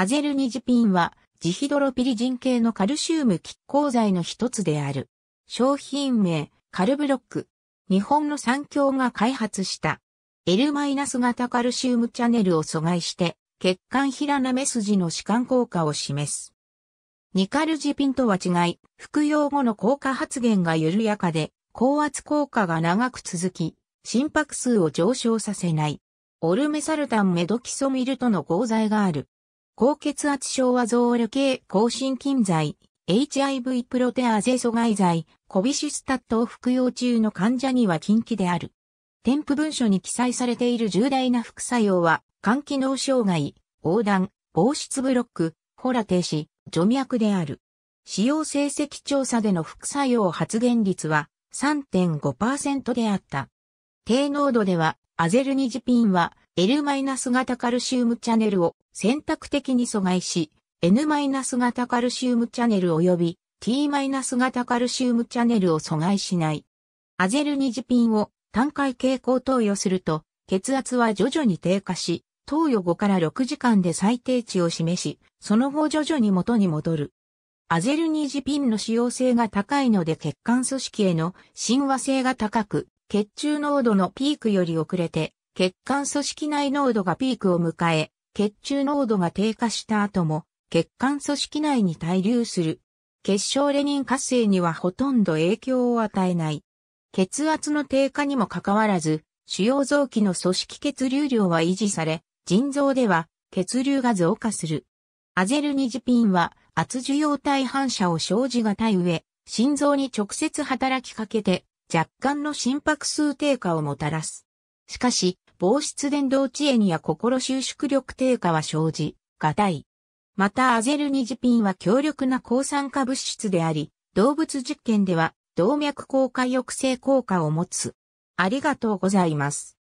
アゼルニジピンは、ジヒドロピリジン系のカルシウム拮抗剤の一つである。商品名、カルブロック。日本の産業が開発した。L- 型カルシウムチャネルを阻害して、血管平な目筋の弛緩効果を示す。ニカルジピンとは違い、服用後の効果発現が緩やかで、高圧効果が長く続き、心拍数を上昇させない。オルメサルタンメドキソミルとの合剤がある。高血圧症はゾール系抗心菌剤、HIV プロテアーゼ阻害剤、コビシスタットを服用中の患者には禁忌である。添付文書に記載されている重大な副作用は、肝機能障害、横断、防湿ブロック、ホラ停止、除脈である。使用成績調査での副作用発現率は3.5%であった。低濃度では、アゼルニジピンは L- 型カルシウムチャネルを選択的に阻害し、N- 型カルシウムチャネル及び T- 型カルシウムチャネルを阻害しない。アゼルニジピンを単回傾向投与すると、血圧は徐々に低下し、投与後から6時間で最低値を示し、その後徐々に元に戻る。アゼルニジピンの使用性が高いので血管組織への親和性が高く、血中濃度のピークより遅れて、血管組織内濃度がピークを迎え、血中濃度が低下した後も、血管組織内に滞留する。血小レニン活性にはほとんど影響を与えない。血圧の低下にもかかわらず、主要臓器の組織血流量は維持され、腎臓では血流が増加する。アゼルニジピンは圧受容体反射を生じがたい上、心臓に直接働きかけて若干の心拍数低下をもたらす。しかし、防湿電動遅延や心収縮力低下は生じ、がたい。またアゼルニジピンは強力な抗酸化物質であり、動物実験では動脈硬化抑制効果を持つ。ありがとうございます。